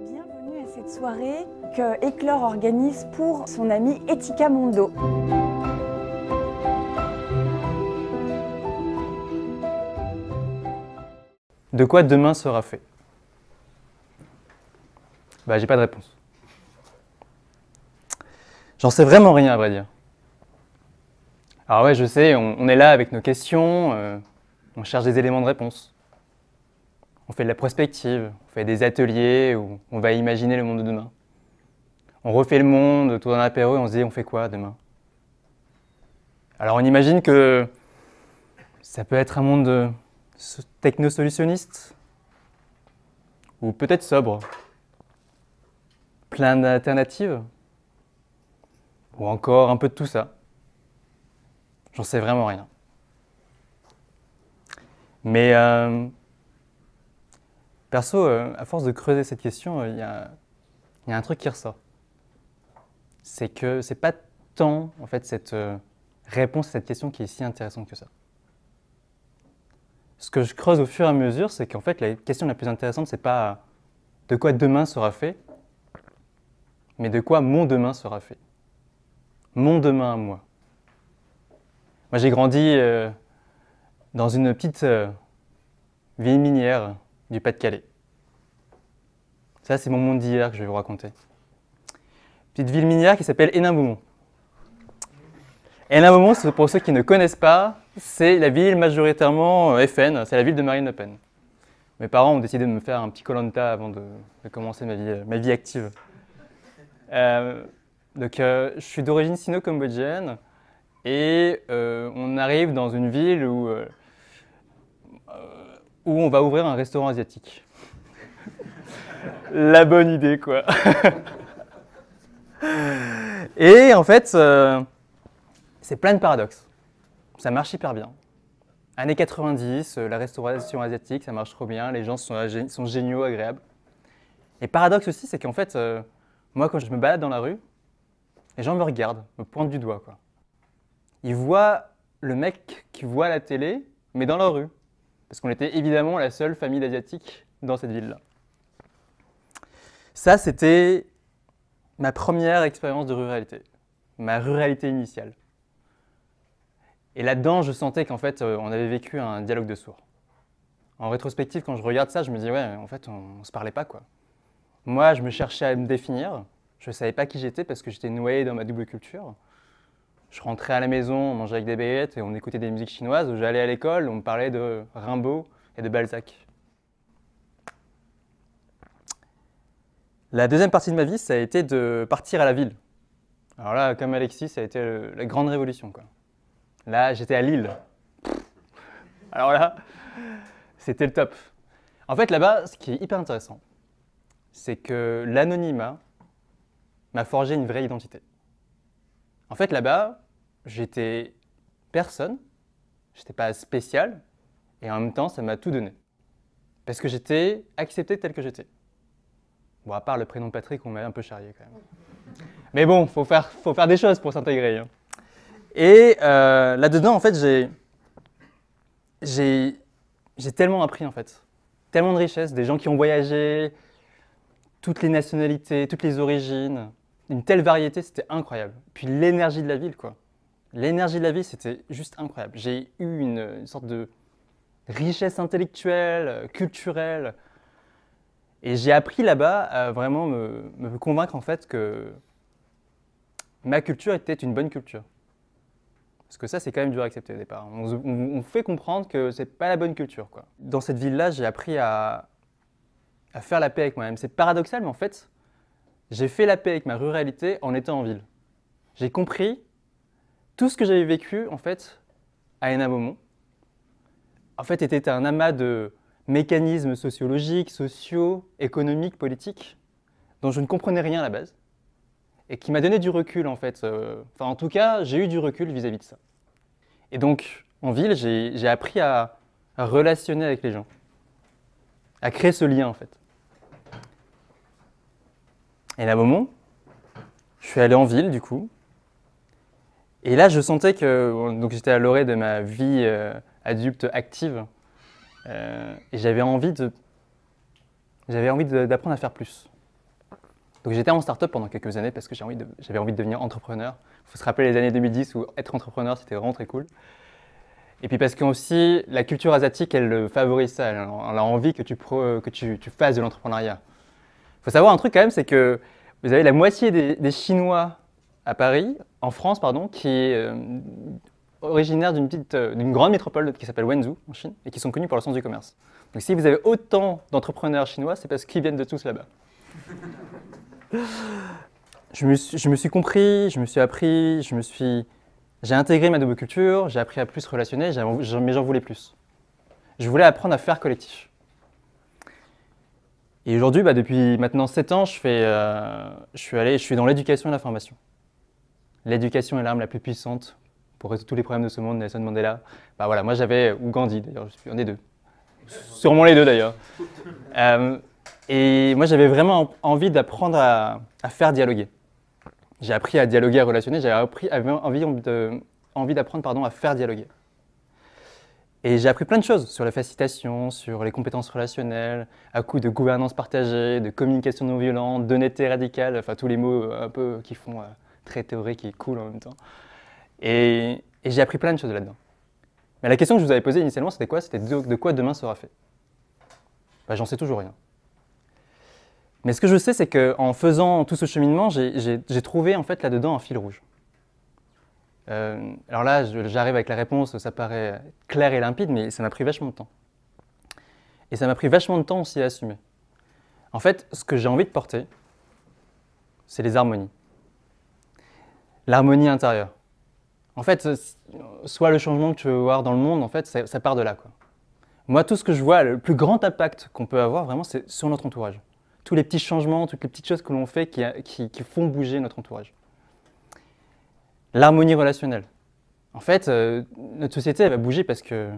Bienvenue à cette soirée que Éclore organise pour son ami Etika Mondo. De quoi demain sera fait Bah, j'ai pas de réponse. J'en sais vraiment rien, à vrai dire. Alors ouais, je sais, on, est là avec nos questions, euh, on cherche des éléments de réponse on fait de la prospective, on fait des ateliers où on va imaginer le monde de demain. On refait le monde autour d'un apéro et on se dit on fait quoi demain Alors on imagine que ça peut être un monde techno-solutionniste ou peut-être sobre, plein d'alternatives ou encore un peu de tout ça. J'en sais vraiment rien. Mais euh, Perso, euh, à force de creuser cette question, euh, il y, a, un truc qui ressort. C'est que c'est pas tant en fait cette euh, réponse à cette question qui est si intéressante que ça. Ce que je creuse au fur et à mesure, c'est qu'en fait la question la plus intéressante, c'est pas de quoi demain sera fait, mais de quoi mon demain sera fait. Mon demain à moi. Moi j'ai grandi dans une petite ville minière du Pas-de-Calais. Ça, c'est mon monde d'hier que je vais vous raconter. Petite ville minière qui s'appelle Hénin-Beaumont. hénin pour ceux qui ne connaissent pas, c'est la ville majoritairement euh, FN, c'est la ville de Marine Le Pen. Mes parents ont décidé de me faire un petit colanta avant de, commencer ma vie, euh, active. Euh, donc, je suis d'origine sino-cambodgienne et on arrive dans une ville où où on va ouvrir un restaurant asiatique. La bonne idée, quoi. Et en fait, euh, c'est plein de paradoxes. Ça marche hyper bien. Années 90, euh, la restauration asiatique, ça marche trop bien, les gens sont, sont géniaux, agréables. Et paradoxe aussi, c'est qu'en fait, euh, moi, quand je me balade dans la rue, les gens me regardent, me pointent du doigt, quoi. Ils voient le mec qui voit la télé, mais dans la rue parce qu'on était évidemment la seule famille d'Asiatiques dans cette ville-là. Ça, c'était ma première expérience de ruralité, ma ruralité initiale. Et là-dedans, je sentais qu'en fait, euh, on avait vécu un dialogue de sourds. En rétrospective, quand je regarde ça, je me dis, ouais, en fait, on, ne se parlait pas, quoi. Moi, je me cherchais à me définir, je ne savais pas qui j'étais parce que j'étais noyé dans ma double culture je rentrais à la maison, on mangeait avec des baguettes et on écoutait des musiques chinoises. J'allais à l'école, on me parlait de Rimbaud et de Balzac. La deuxième partie de ma vie, ça a été de partir à la ville. Alors là, comme Alexis, ça a été la grande révolution. Là, j'étais à Lille. Alors là, c'était le top. En fait, là-bas, ce qui est hyper intéressant, c'est que l'anonymat m'a forgé une vraie identité. En fait, là-bas, j'étais personne, j'étais pas spécial, et en même temps, ça m'a tout donné. Parce que j'étais accepté tel que j'étais. Bon, à part le prénom Patrick, on m'a un peu charrié quand même. Mais bon, faut faire, faut faire des choses pour s'intégrer. Hein. Et euh, là-dedans, en fait, j'ai, j'ai tellement appris, en fait. Tellement de richesses, des gens qui ont voyagé, toutes les nationalités, toutes les origines une telle variété, c'était incroyable. Puis l'énergie de la ville, quoi. L'énergie de la ville, c'était juste incroyable. J'ai eu une, sorte de richesse intellectuelle, euh, culturelle. Et j'ai appris là-bas à vraiment me, convaincre en fait que ma culture était une bonne culture. Parce que ça, c'est quand même dur à accepter au départ. On, fait comprendre que c'est pas la bonne culture, quoi. Dans cette ville-là, j'ai appris à faire la paix avec moi-même. C'est paradoxal, mais en fait, j'ai fait la paix avec ma ruralité en étant en ville. J'ai compris tout ce que j'avais vécu, en fait, à Enamomon. En fait, était un amas de mécanismes sociologiques, sociaux, économiques, politiques, dont je ne comprenais rien à la base, et qui m'a donné du recul, en fait. Euh, enfin, en tout cas, j'ai eu du recul vis-à-vis de ça. Et donc, en ville, j'ai appris à relationner avec les gens, à créer ce lien, en fait. Et à un moment, je suis allé en ville, du coup. Et là, je sentais que donc j'étais à l'orée de ma vie euh, adulte active. Euh, et j'avais envie de j'avais envie d'apprendre à faire plus. Donc j'étais en start-up pendant quelques années parce que j'avais envie, de, envie de devenir entrepreneur. Il faut se rappeler les années 2010 où être entrepreneur, c'était vraiment très cool. Et puis parce que aussi, la culture asiatique, elle favorise ça. Elle, a envie que tu, que tu fasses de l'entrepreneuriat faut savoir un truc quand même, c'est que vous avez la moitié des, Chinois à Paris, en France, pardon, qui est euh, originaire d'une petite, euh, d'une grande métropole qui s'appelle Wenzhou en Chine et qui sont connus pour leur sens du commerce. Donc si vous avez autant d'entrepreneurs chinois, c'est parce qu'ils viennent de tous là-bas. je, me suis, je me suis compris, je me suis appris, je me suis, j'ai intégré ma double culture, j'ai appris à plus relationner, mais j'en voulais plus. Je voulais apprendre à faire collectif. Et aujourd'hui, bah, depuis maintenant 7 ans, je, fais, euh, je, suis, allé, je suis dans l'éducation et la formation. L'éducation est l'arme la plus puissante pour résoudre tous les problèmes de ce monde, Nelson Mandela. Bah voilà, moi j'avais, ou Gandhi d'ailleurs, je suis un des deux. Sûrement les deux d'ailleurs. Euh, et moi j'avais vraiment envie d'apprendre à, faire dialoguer. J'ai appris à dialoguer, à relationner, j'avais envie, envie d'apprendre pardon, à faire dialoguer. Et j'ai appris plein de choses sur la facilitation, sur les compétences relationnelles, à coup de gouvernance partagée, de communication non violente, d'honnêteté radicale, enfin tous les mots euh, un peu qui font euh, très théorique et cool en même temps. Et, j'ai appris plein de choses là-dedans. Mais la question que je vous avais posée initialement, c'était quoi C'était de, quoi demain sera fait bah, J'en sais toujours rien. Mais ce que je sais, c'est qu'en faisant tout ce cheminement, j'ai trouvé en fait là-dedans un fil rouge. Euh, alors là, j'arrive avec la réponse, ça paraît clair et limpide, mais ça m'a pris vachement de temps. Et ça m'a pris vachement de temps aussi à assumer. En fait, ce que j'ai envie de porter, c'est les harmonies. L'harmonie intérieure. En fait, euh, soit le changement que tu veux voir dans le monde, en fait, ça, part de là. Quoi. Moi, tout ce que je vois, le plus grand impact qu'on peut avoir, vraiment, c'est sur notre entourage. Tous les petits changements, toutes les petites choses que l'on fait qui font bouger notre entourage l'harmonie relationnelle. En fait, euh, notre société va bouger parce que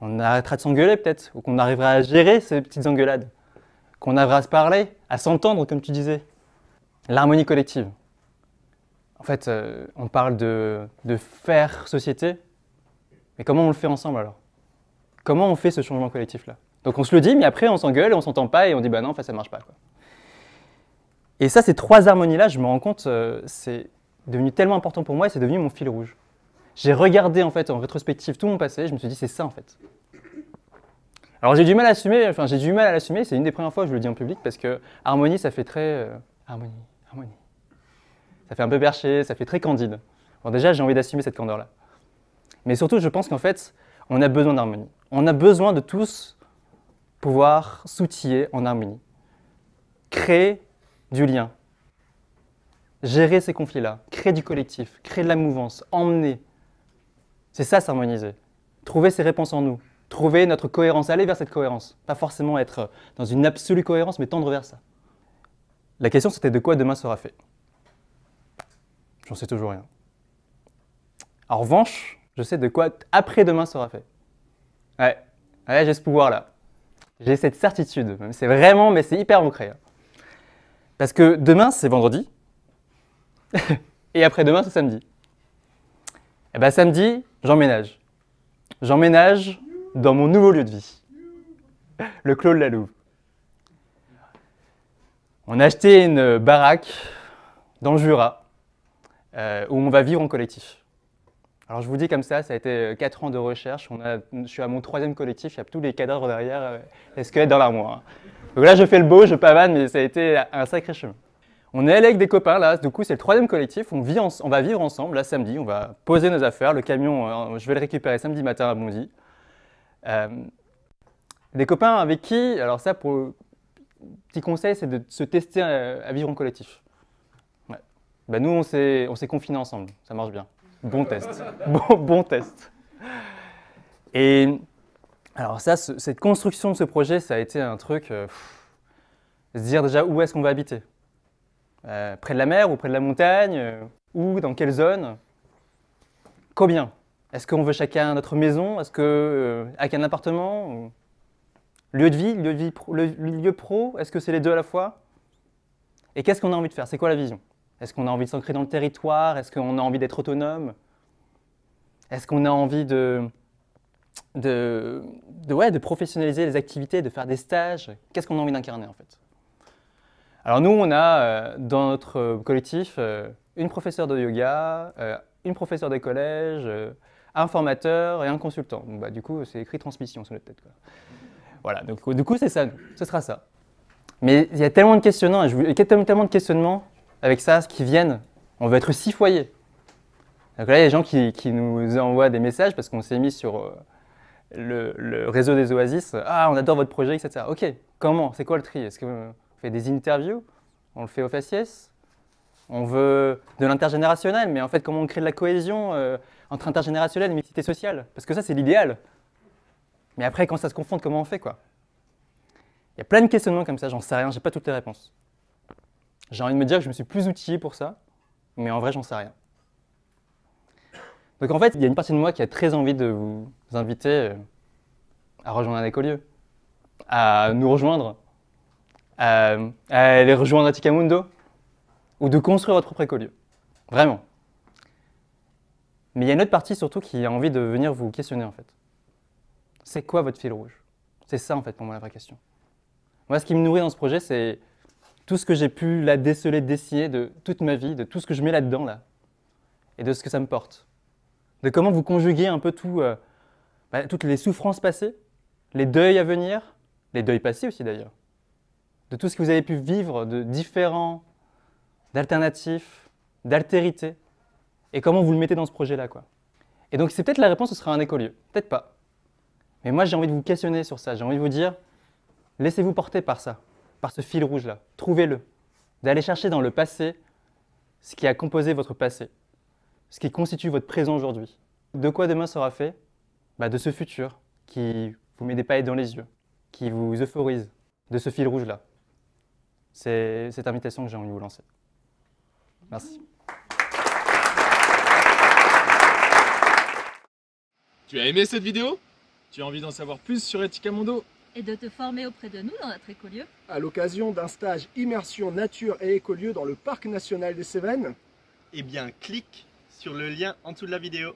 on arrêtera de s'engueuler peut-être, ou qu'on arrivera à gérer ces petites engueulades, qu'on arrivera à se parler, à s'entendre comme tu disais. L'harmonie collective. En fait, euh, on parle de, faire société, mais comment on le fait ensemble alors Comment on fait ce changement collectif-là Donc on se le dit, mais après on s'engueule et on s'entend pas et on dit bah non, enfin, ça marche pas. Quoi. Et ça, ces trois harmonies-là, je me rends compte, euh, c'est devenu tellement important pour moi et c'est devenu mon fil rouge. J'ai regardé en fait en rétrospective tout mon passé, je me suis dit c'est ça en fait. Alors j'ai du mal à assumer, enfin j'ai du mal à l'assumer, c'est une des premières fois que je le dis en public parce que harmonie ça fait très euh, harmonie, harmonie. Ça fait un peu perché, ça fait très candide. Bon déjà j'ai envie d'assumer cette candeur là. Mais surtout je pense qu'en fait on a besoin d'harmonie. On a besoin de tous pouvoir s'outiller en harmonie. Créer du lien. Gérer ces conflits là créer du collectif, créer de la mouvance, emmener. C'est ça s'harmoniser. Trouver ses réponses en nous, trouver notre cohérence, aller vers cette cohérence. Pas forcément être dans une absolue cohérence, mais tendre vers ça. La question c'était de quoi demain sera fait J'en sais toujours rien. En revanche, je sais de quoi après-demain sera fait. Ouais, ouais j'ai ce pouvoir-là. J'ai cette certitude. C'est vraiment, mais c'est hyper ancré. Hein. Parce que demain, c'est vendredi. et après-demain, c'est samedi. Et eh bien samedi, j'emménage. J'emménage dans mon nouveau lieu de vie, le Clos de la Louve. On a acheté une baraque dans le Jura, euh, où on va vivre en collectif. Alors je vous dis comme ça, ça a été 4 euh, ans de recherche, je suis à mon troisième collectif, il y a tous les cadavres derrière, euh, les squelettes dans l'armoire. Hein. Donc là je fais le beau, je pavane, mais ça a été un sacré chemin. On est allé avec des copains là, du coup c'est le troisième collectif, on, va vivre ensemble là samedi, on va poser nos affaires, le camion, euh, je vais le récupérer samedi matin à Bondy. Euh, des copains avec qui, alors ça pour petit conseil, c'est de se tester euh, à, vivre en collectif. Ben, nous on s'est confinés ensemble, ça marche bien. Bon test, bon, test. Et alors ça, cette construction de ce projet, ça a été un truc, se dire déjà où est-ce qu'on va habiter euh, près de la mer ou près de la montagne euh, ou Dans quelle zone Combien Est-ce qu'on veut chacun notre maison Est-ce que euh, avec un appartement Lieu de vie, lieu, de vie pro, pro Est-ce que c'est les deux à la fois Et qu'est-ce qu'on a envie de faire C'est quoi la vision Est-ce qu'on a envie de s'ancrer dans le territoire Est-ce qu'on a envie d'être autonome Est-ce qu'on a envie de, de, de, de professionnaliser les activités, de faire des stages Qu'est-ce qu'on a envie d'incarner en fait alors nous, on a euh, dans notre euh, collectif euh, une professeure de yoga, une professeure des collèges, un formateur et un consultant. bah, du coup, c'est écrit transmission sur notre tête. Quoi. Voilà, donc du coup, c'est ça, ce sera ça. Mais il y a tellement de questionnements, je il y a tellement de questionnements avec ça qui viennent. On veut être six foyers. Donc là, il y a des gens qui, nous envoient des messages parce qu'on s'est mis sur le, réseau des oasis. Ah, on adore votre projet, etc. Ok, comment C'est quoi le tri Est-ce que on fait des interviews, on le fait au faciès. On veut de l'intergénérationnel, mais en fait, comment on crée de la cohésion euh, entre intergénérationnel et mixité sociale Parce que ça, c'est l'idéal. Mais après, quand ça se confonde, comment on fait quoi Il y a plein de questionnements comme ça, j'en sais rien, j'ai pas toutes les réponses. J'ai envie de me dire que je me suis plus outillé pour ça, mais en vrai, j'en sais rien. Donc en fait, il y a une partie de moi qui a très envie de vous inviter euh, à rejoindre un écolieu, à nous rejoindre euh, aller euh, rejoindre Atikamundo, ou de construire votre propre écolieu. Vraiment. Mais il y a une autre partie surtout qui a envie de venir vous questionner en fait. C'est quoi votre fil rouge C'est ça en fait pour moi la vraie question. Moi ce qui me nourrit dans ce projet c'est tout ce que j'ai pu la déceler, dessiner de toute ma vie, de tout ce que je mets là-dedans là, et de ce que ça me porte. De comment vous conjuguez un peu tout, euh, bah, toutes les souffrances passées, les deuils à venir, les deuils passés aussi d'ailleurs, de tout ce que vous avez pu vivre de différent, d'alternatif, d'altérité, et comment vous le mettez dans ce projet-là. quoi. Et donc c'est peut-être la réponse, ce sera un écolieu, peut-être pas. Mais moi j'ai envie de vous questionner sur ça, j'ai envie de vous dire, laissez-vous porter par ça, par ce fil rouge-là, trouvez-le, d'aller chercher dans le passé ce qui a composé votre passé, ce qui constitue votre présent aujourd'hui. De quoi demain sera fait bah, De ce futur qui vous met des paillettes dans les yeux, qui vous euphorise, de ce fil rouge-là c'est cette invitation que j'ai envie de vous lancer. Merci. Tu as aimé cette vidéo Tu as envie d'en savoir plus sur Etika Mondo Et de te former auprès de nous dans notre écolieu À l'occasion d'un stage immersion nature et écolieu dans le parc national des Cévennes Eh bien, clique sur le lien en dessous de la vidéo.